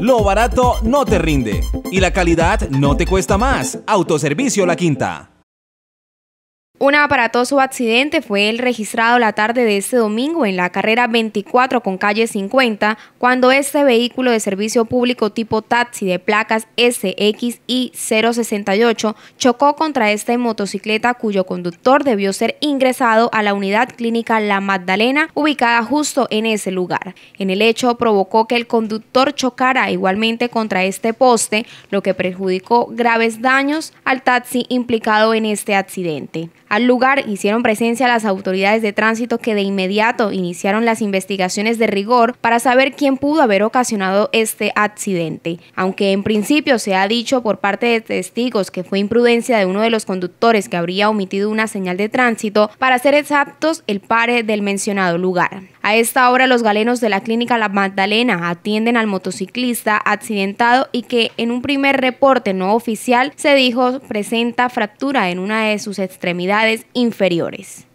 Lo barato no te rinde y la calidad no te cuesta más. Autoservicio La Quinta. Un aparatoso accidente fue el registrado la tarde de este domingo en la carrera 24 con calle 50, cuando este vehículo de servicio público tipo taxi de placas SXI 068 chocó contra esta motocicleta cuyo conductor debió ser ingresado a la unidad clínica La Magdalena, ubicada justo en ese lugar. En el hecho provocó que el conductor chocara igualmente contra este poste, lo que perjudicó graves daños al taxi implicado en este accidente. Al lugar hicieron presencia las autoridades de tránsito que de inmediato iniciaron las investigaciones de rigor para saber quién pudo haber ocasionado este accidente. Aunque en principio se ha dicho por parte de testigos que fue imprudencia de uno de los conductores que habría omitido una señal de tránsito, para ser exactos, el pare del mencionado lugar. A esta hora los galenos de la clínica La Magdalena atienden al motociclista accidentado y que en un primer reporte no oficial se dijo presenta fractura en una de sus extremidades inferiores.